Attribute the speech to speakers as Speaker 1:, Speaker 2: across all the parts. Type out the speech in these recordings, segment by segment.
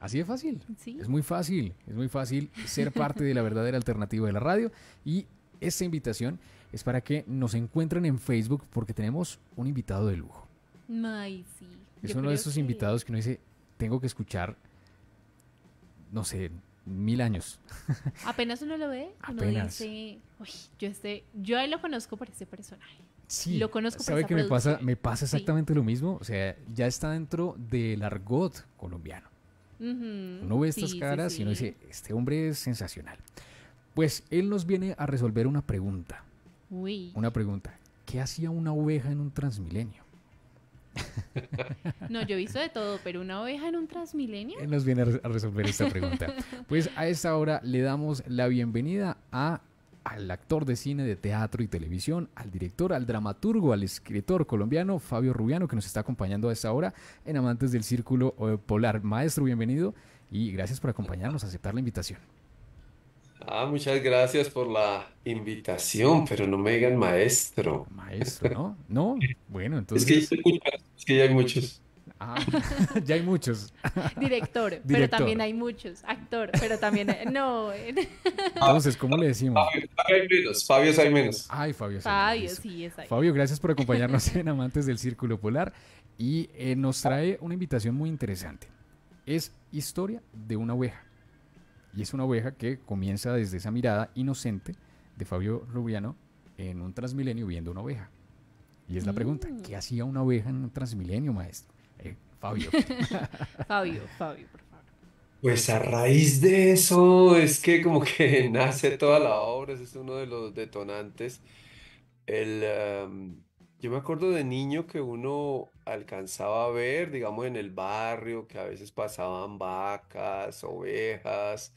Speaker 1: Así de fácil. Es muy fácil, es muy fácil ser parte de la verdadera alternativa de la radio. Y esta invitación es para que nos encuentren en Facebook porque tenemos un invitado de lujo.
Speaker 2: Es uno de esos invitados
Speaker 1: que uno dice, tengo que escuchar, no sé, mil años.
Speaker 2: Apenas uno lo ve, uno dice, uy, yo este, yo ahí lo conozco por ese personaje. Sí, lo conozco ¿sabe por que me pasa, me pasa exactamente
Speaker 1: lo mismo? O sea, ya está dentro del argot colombiano
Speaker 2: no ve estas caras y uno dice,
Speaker 1: este hombre es sensacional. Pues él nos viene a resolver una pregunta. Una pregunta. ¿Qué hacía una oveja en un transmilenio?
Speaker 2: no, yo he visto de todo, pero una oveja en un transmilenio.
Speaker 1: Él nos viene a resolver esta pregunta. Pues a esta hora le damos la bienvenida a al actor de cine, de teatro y televisión, al director, al dramaturgo, al escritor colombiano Fabio Rubiano, que nos está acompañando a esta hora en Amantes del Círculo eh, Polar. Maestro, bienvenido y gracias por acompañarnos, a aceptar la invitación.
Speaker 3: Ah, muchas gracias por la invitación, pero no me digan maestro. Maestro, ¿no? No, bueno, entonces. Es que, Es que ya hay muchos. Ah, ya hay muchos.
Speaker 2: Director, pero también hay muchos. Actor, pero también hay... Eh, no. Ah,
Speaker 1: Entonces, ¿cómo le decimos?
Speaker 3: Fabio, hay menos. Fabio hay Ay,
Speaker 1: Fabio. gracias por acompañarnos en Amantes del Círculo Polar. Y eh, nos trae una invitación muy interesante. Es historia de una oveja. Y es una oveja que comienza desde esa mirada inocente de Fabio Rubiano en un Transmilenio viendo una oveja. Y es la pregunta, mm. ¿qué hacía
Speaker 3: una oveja en un Transmilenio, maestro? Eh, Fabio.
Speaker 2: Fabio, Fabio, por favor.
Speaker 3: Pues a raíz de eso es que como que nace toda la obra, ese es uno de los detonantes. El, um, yo me acuerdo de niño que uno alcanzaba a ver, digamos, en el barrio, que a veces pasaban vacas, ovejas,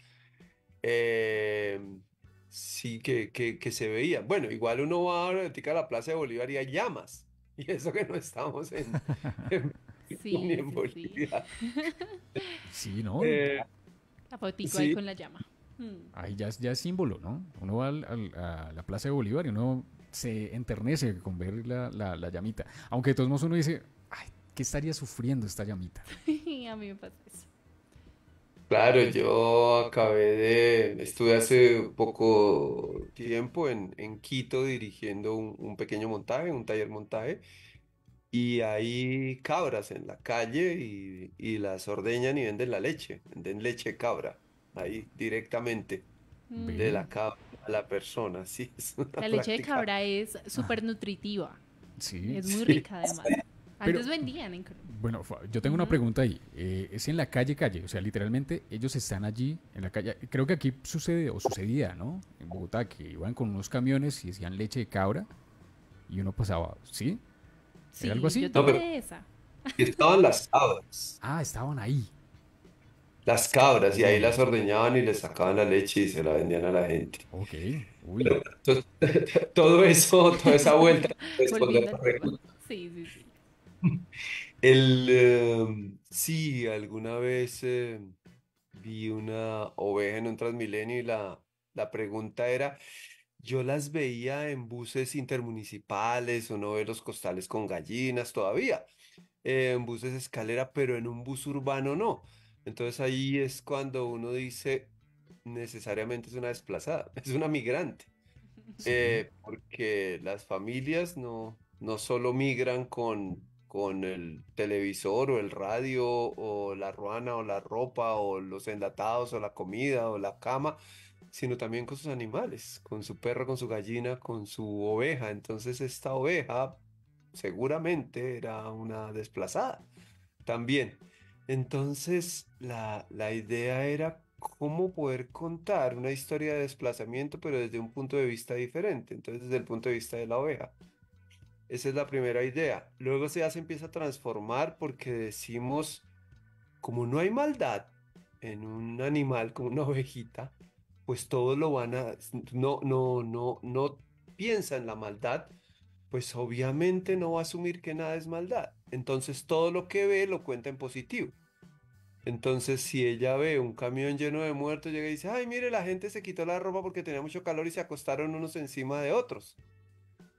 Speaker 3: em, sí, que, se veía. Bueno, igual uno va a la Plaza de Bolívar y hay llamas, y eso que no estamos en Sí, Bolivia.
Speaker 1: Sí,
Speaker 3: ¿no? Eh,
Speaker 2: la ahí con la llama. Mm.
Speaker 1: Ahí ya, ya es símbolo, ¿no? Uno va a la Plaza de Bolívar y uno se enternece con ver la, llamita. Aunque de todos modos uno dice, ay, ¿qué estaría sufriendo esta llamita?
Speaker 2: a mí me pasa eso.
Speaker 3: Claro, yo acabé de, estuve hace poco tiempo en, Quito dirigiendo un, pequeño montaje, un taller montaje, y hay cabras en la calle y, las ordeñan y venden la leche, venden leche de cabra, ahí directamente, de la cabra a la persona, sí. la leche de
Speaker 2: cabra es ah. súper nutritiva,
Speaker 3: sí. es muy rica
Speaker 2: además. Antes vendían en...
Speaker 1: Bueno, yo tengo una pregunta ahí. Eh, es en la calle, calle. O sea, literalmente ellos están allí en la calle. Creo que aquí sucede o sucedía, ¿no? En Bogotá, que iban con unos camiones y decían leche de cabra y uno pasaba, ¿sí? Sí, algo así? esa.
Speaker 3: Estaban las cabras. Ah, estaban ahí. Las cabras, y ahí las ordeñaban y les sacaban la leche y se la vendían a la gente. Ok, pues, todo eso, toda esa vuelta, pues, Sí, sí, sí. Em, sí, alguna vez em, vi una oveja en un Transmilenio y la, la pregunta era, yo las veía en buses intermunicipales o los costales con gallinas todavía, eh, en buses escalera, pero en un bus urbano no. Entonces ahí es cuando uno dice, necesariamente es una desplazada, es una migrante, eh, porque las familias no, no solo migran con, con el televisor o el radio o la ruana o la ropa o los enlatados o la comida o la cama, sino también con sus animales, con su perro, con su gallina, con su oveja. Entonces esta oveja seguramente era una desplazada también. Entonces la, idea era cómo poder contar una historia de desplazamiento, pero desde un punto de vista diferente, entonces desde el punto de vista de la oveja. Esa es la primera idea. Luego se hace, empieza a transformar porque decimos, como no hay maldad en un animal como una ovejita, pues todos lo van a, no, no, no, no piensa en la maldad, pues obviamente no va a asumir que nada es maldad. Entonces todo lo que ve lo cuenta en positivo. Entonces si ella ve un camión lleno de muertos, llega y dice, ay, mire, la gente se quitó la ropa porque tenía mucho calor y se acostaron unos encima de otros.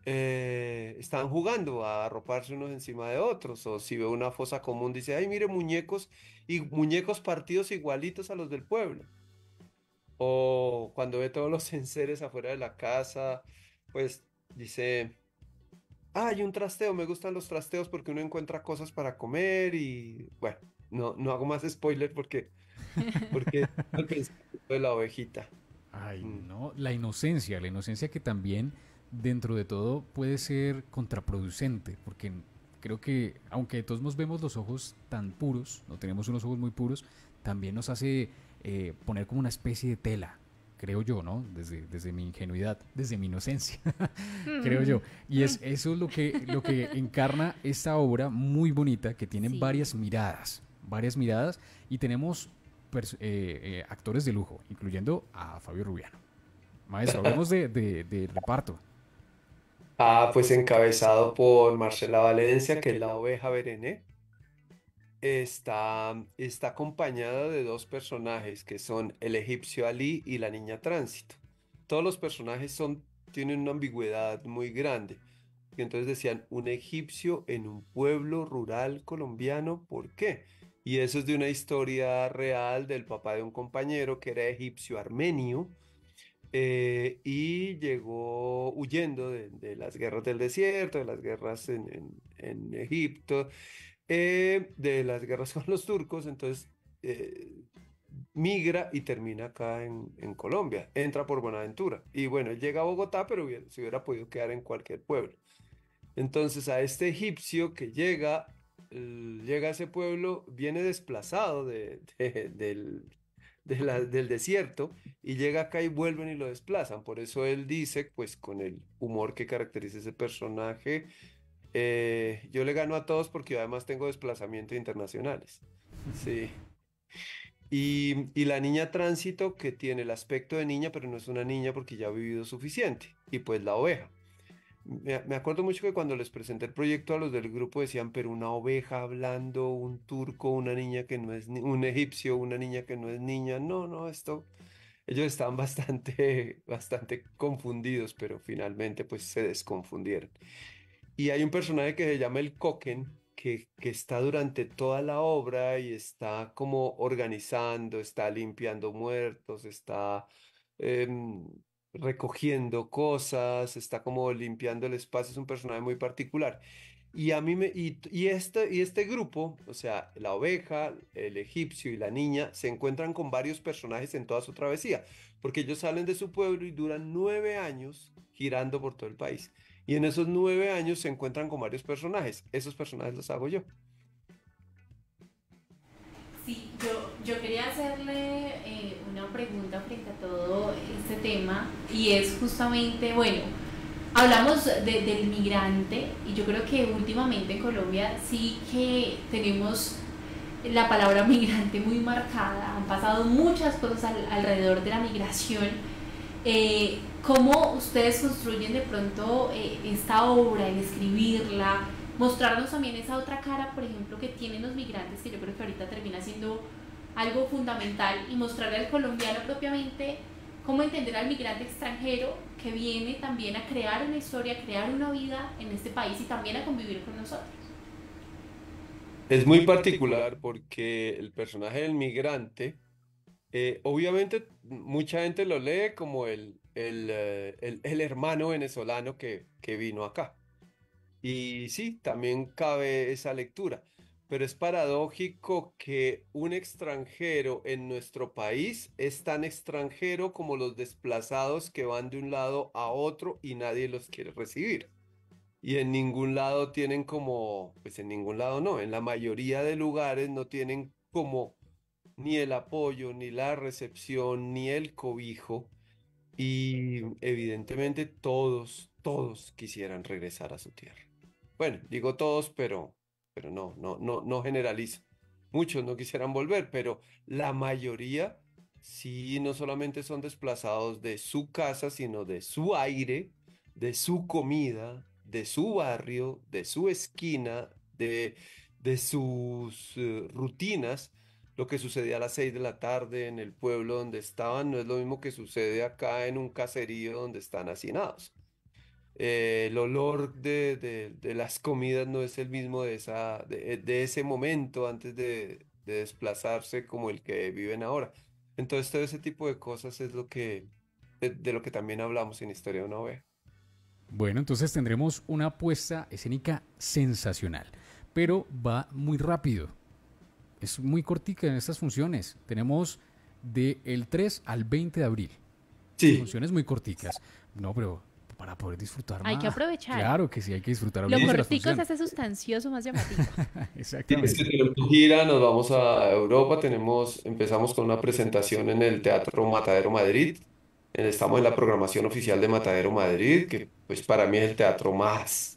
Speaker 3: Eh, están jugando a arroparse unos encima de otros. O si ve una fosa común, dice, ay, mire, muñecos y muñecos partidos igualitos a los del pueblo. O cuando ve todos los enseres afuera de la casa, pues dice, ay ah, hay un trasteo, me gustan los trasteos porque uno encuentra cosas para comer y bueno, no, hago más spoiler porque, porque de la ovejita.
Speaker 1: Ay, mm. no, la inocencia, la inocencia que también dentro de todo puede ser contraproducente, porque creo que aunque todos nos vemos los ojos tan puros, no tenemos unos ojos muy puros, también nos hace eh, poner como una especie de tela, creo yo, ¿no? Desde, desde mi ingenuidad, desde mi inocencia, creo yo. Y es, mm. eso es lo que, lo que encarna esta obra muy bonita, que tiene varias miradas, varias miradas, y tenemos eh, eh, actores de lujo, incluyendo a Fabio Rubiano. Maestro, hablemos
Speaker 3: de, reparto. Ah, pues encabezado por Marcela Valencia, que es la oveja Berené está, está acompañada de dos personajes que son el egipcio Ali y la niña tránsito. Todos los personajes son, tienen una ambigüedad muy grande. entonces decían, un egipcio en un pueblo rural colombiano, ¿por qué? Y eso es de una historia real del papá de un compañero que era egipcio armenio eh, y llegó huyendo de, las guerras del desierto, de las guerras en, en Egipto, eh, de las guerras con los turcos, entonces eh, migra y termina acá en, Colombia, entra por Buenaventura. Y bueno, llega a Bogotá, pero bien, se hubiera podido quedar en cualquier pueblo. Entonces a este egipcio que llega, llega a ese pueblo, viene desplazado del, del desierto y llega acá y vuelven y lo desplazan. Por eso él dice, pues con el humor que caracteriza ese personaje, eh, yo le gano a todos porque además tengo desplazamientos internacionales. Sí. Y, la niña tránsito que tiene el aspecto de niña, pero no es una niña porque ya ha vivido suficiente. Y pues la oveja. Me, acuerdo mucho que cuando les presenté el proyecto a los del grupo decían, pero una oveja hablando, un turco, una niña que no es un egipcio, una niña que no es niña. No, no, esto. Ellos estaban bastante, bastante confundidos, pero finalmente pues se desconfundieron. Y hay un personaje que se llama el Coquen, que, que, está durante toda la obra y está como organizando, está limpiando muertos, está em, recogiendo cosas, está como limpiando el espacio, es un personaje muy particular. Y a mí me, y, y, este, y este grupo, o sea, la oveja, el egipcio y la niña, se encuentran con varios personajes en toda su travesía, porque ellos salen de su pueblo y duran nueve años girando por todo el país. Y en esos nueve años se encuentran con varios personajes. Esos personajes los hago yo.
Speaker 2: Sí, yo, quería hacerle eh, una pregunta frente a todo este tema y es justamente, bueno, hablamos de, del migrante y yo creo que últimamente en Colombia sí que tenemos la palabra migrante muy marcada, han pasado muchas cosas alrededor de la migración. Eh, ¿Cómo ustedes construyen de pronto eh, esta obra, el escribirla? Mostrarnos también esa otra cara, por ejemplo, que tienen los migrantes, que yo creo que ahorita termina siendo algo fundamental, y mostrarle al colombiano propiamente cómo entender al migrante extranjero que viene también a crear una historia, a crear una vida en este país y también a convivir con nosotros.
Speaker 3: Es muy particular porque el personaje del migrante, eh, obviamente mucha gente lo lee como el, eh, el, hermano venezolano que, que vino acá. Y sí, también cabe esa lectura, pero es paradójico que un extranjero en nuestro país es tan extranjero como los desplazados que van de un lado a otro y nadie los quiere recibir. Y en ningún lado tienen como, pues en ningún lado no, en la mayoría de lugares no tienen como ni el apoyo, ni la recepción, ni el cobijo y evidentemente todos, todos quisieran regresar a su tierra. Bueno, digo todos, pero, pero no, no, no, generalizo. Muchos no quisieran volver, pero la mayoría sí no solamente son desplazados de su casa, sino de su aire, de su comida, de su barrio, de su esquina, de, de sus eh, rutinas lo que sucedía a las 6 de la tarde en el pueblo donde estaban no es lo mismo que sucede acá en un caserío donde están hacinados. Eh, el olor de, las comidas no es el mismo de, esa, de, ese momento antes de, desplazarse como el que viven ahora. Entonces todo ese tipo de cosas es lo que, de, lo que también hablamos en Historia de una
Speaker 1: Bueno, entonces tendremos una apuesta escénica sensacional, pero va muy rápido es muy cortica en estas funciones. Tenemos del el 3 al 20 de abril. Sí. Funciones muy corticas. No,
Speaker 3: pero para poder disfrutar hay que aprovechar. Claro que sí, hay que disfrutar. Lo cortico se
Speaker 2: hace sustancioso, más llamativo.
Speaker 3: Exactamente. es tenemos gira, nos vamos a Europa, tenemos, empezamos con una presentación en el Teatro Matadero Madrid. Eh, estamos en la programación oficial de Matadero Madrid, que pues para mí es el teatro más...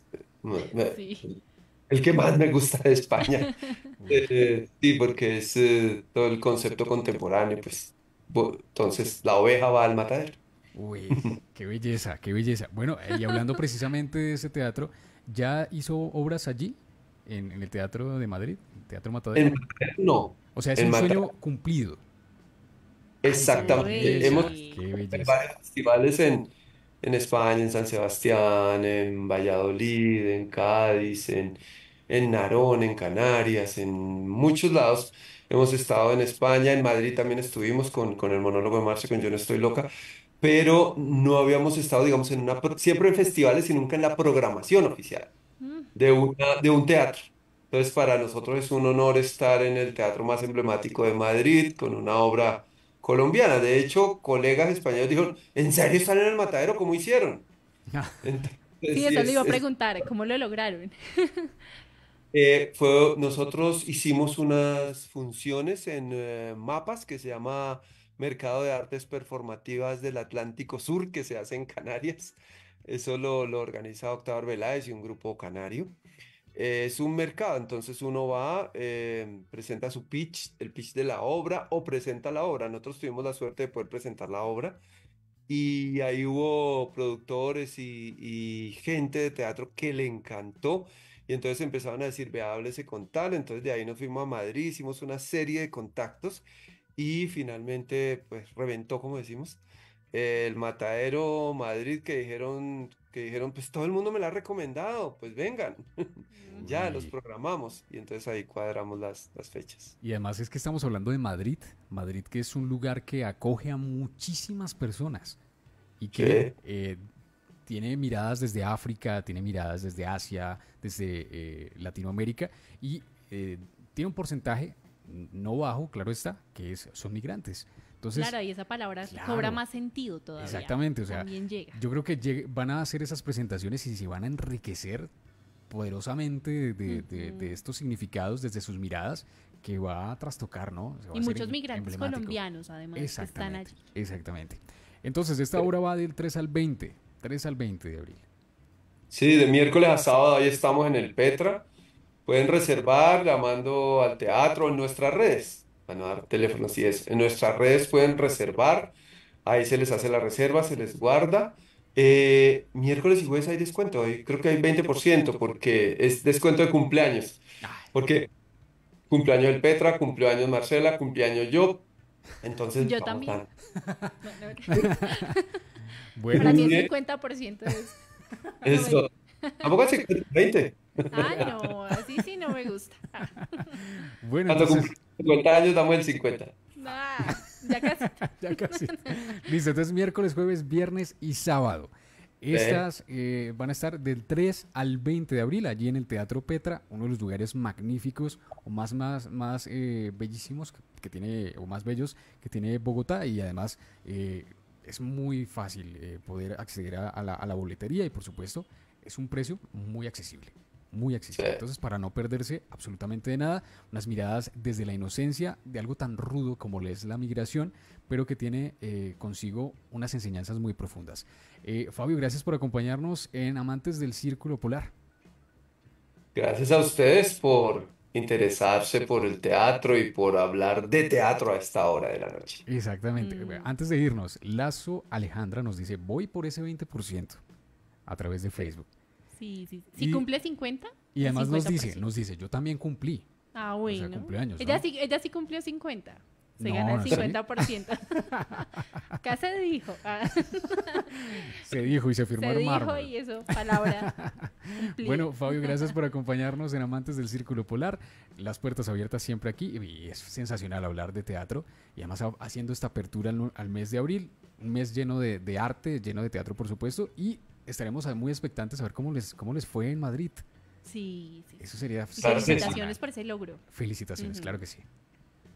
Speaker 3: Sí el que más me gusta de España. Eh, sí, porque es eh, todo el concepto contemporáneo, pues. Entonces, la oveja va al matadero.
Speaker 1: Uy, qué belleza, qué belleza. Bueno, y hablando precisamente de ese teatro, ¿ya hizo obras allí, en, el Teatro de Madrid, el Teatro Matadero? no, O sea, es un sueño cumplido.
Speaker 3: exactamente. Hemos Qué belleza. festivales en, en España, en San Sebastián, en Valladolid, en Cádiz, en, en Narón, en Canarias, en muchos lados. Hemos estado en España, en Madrid también estuvimos con, con el monólogo de Marcia, con Yo no estoy loca, pero no habíamos estado, digamos, en una, siempre en festivales y nunca en la programación oficial mm. de de un teatro. Entonces, para nosotros es un honor estar en el teatro más emblemático de Madrid, con una obra colombiana. De hecho, colegas españoles dijeron, ¿en serio están en el matadero? ¿Cómo hicieron? Ah. sí, eso le iba a
Speaker 2: preguntar, ¿cómo lo lograron?
Speaker 3: Eh, fue, nosotros hicimos unas funciones en eh, mapas que se llama Mercado de Artes Performativas del Atlántico Sur, que se hace en Canarias. Eso lo, lo organiza Octavio Velázquez y un grupo canario. Eh, es un mercado, entonces uno va, eh, presenta su pitch, el pitch de la obra o presenta la obra. Nosotros tuvimos la suerte de poder presentar la obra y ahí hubo productores y, y gente de teatro que le encantó. Y entonces empezaron a decir, vea, háblese con tal. Entonces de ahí nos fuimos a Madrid, hicimos una serie de contactos y finalmente pues reventó, como decimos, el Matadero Madrid que dijeron dijeron, pues todo el mundo me la ha recomendado, pues vengan, ya los programamos y entonces ahí cuadramos las, las fechas.
Speaker 1: Y además es que estamos hablando de Madrid, Madrid que es un lugar que acoge a muchísimas personas y que eh, tiene miradas desde África, tiene miradas desde Asia, desde eh, Latinoamérica y eh, tiene un porcentaje no bajo, claro está, que es, son migrantes claro,
Speaker 2: y esa palabra cobra más sentido todavía. Exactamente, o sea, También llega.
Speaker 1: yo creo que van a hacer esas presentaciones y se van a enriquecer poderosamente de, estos significados desde sus miradas que va a trastocar, ¿no? y muchos em- migrantes colombianos,
Speaker 2: además, están allí.
Speaker 1: Exactamente. Entonces, esta obra va del 3 al 20,
Speaker 3: 3 al 20 de abril. Sí, de miércoles a sábado ahí estamos en el Petra. Pueden reservar llamando al teatro en nuestras redes van a dar teléfono, así es. En nuestras redes pueden reservar, ahí se les hace la reserva, se les guarda. Eh, miércoles y jueves hay descuento, creo que hay 20% porque es descuento de cumpleaños. Porque cumpleaños el Petra, cumpleaños Marcela, cumpleaños yo. Entonces, yo también. bueno. Para mí es 50% es...
Speaker 2: eso. ¿A poco 20? Ah, no, así sí no me gusta.
Speaker 3: Bueno, entonces... 50 años, damos el 50.
Speaker 2: ya casi. ya casi.
Speaker 1: Listo, entonces miércoles, jueves, viernes y sábado. Estas eh, van a estar del 3 al 20 de abril allí en el Teatro Petra, uno de los lugares magníficos o más, más, más eh, bellísimos que, tiene, o más bellos que tiene Bogotá y además eh, es muy fácil poder acceder a la boletería y por supuesto es un precio muy accesible muy accesible. Entonces, para no perderse absolutamente de nada, unas miradas desde la inocencia de algo tan rudo como es la migración, pero que tiene eh, consigo unas enseñanzas muy profundas. Eh, Fabio, gracias por acompañarnos en Amantes del Círculo Polar.
Speaker 3: Gracias a ustedes por interesarse por el teatro y por hablar de teatro a esta hora de la noche.
Speaker 1: Exactamente. Mm. Antes de irnos, Lazo Alejandra nos dice, voy por ese 20% a través de Facebook. Si cumple 50. Y además nos dice, nos dice, yo también cumplí.
Speaker 2: Ah, bueno. ella, sí, cumplió 50. Se no, gana el 50%. Acá se dijo. Ah.
Speaker 1: se dijo y se firmó el dijo y eso, palabra. bueno, Fabio, gracias por acompañarnos en Amantes del Círculo Polar. Las puertas abiertas siempre aquí. Y es sensacional hablar de teatro. Y además haciendo esta apertura al, mes de abril. Un mes lleno de, de arte, lleno de teatro, por supuesto. Y estaremos muy expectantes a ver cómo les, cómo les fue en Madrid.
Speaker 2: Sí, sí. Eso sería. felicitaciones por ese logro. Felicitaciones,
Speaker 3: claro que sí.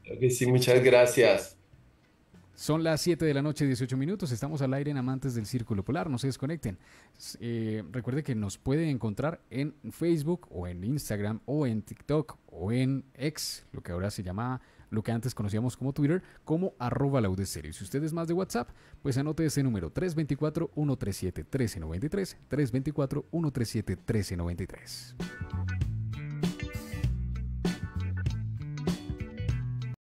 Speaker 3: Claro que sí, muchas gracias.
Speaker 1: Son las 7 de la noche, 18 minutos. Estamos al aire en Amantes del Círculo Polar. No se desconecten. Eh, recuerde que nos pueden encontrar en Facebook o en Instagram o en TikTok o en X, lo que ahora se llama lo que antes conocíamos como Twitter, como arroba laudeserio. Si usted es más de WhatsApp, pues anote ese número 324-137-1393, 324-137-1393.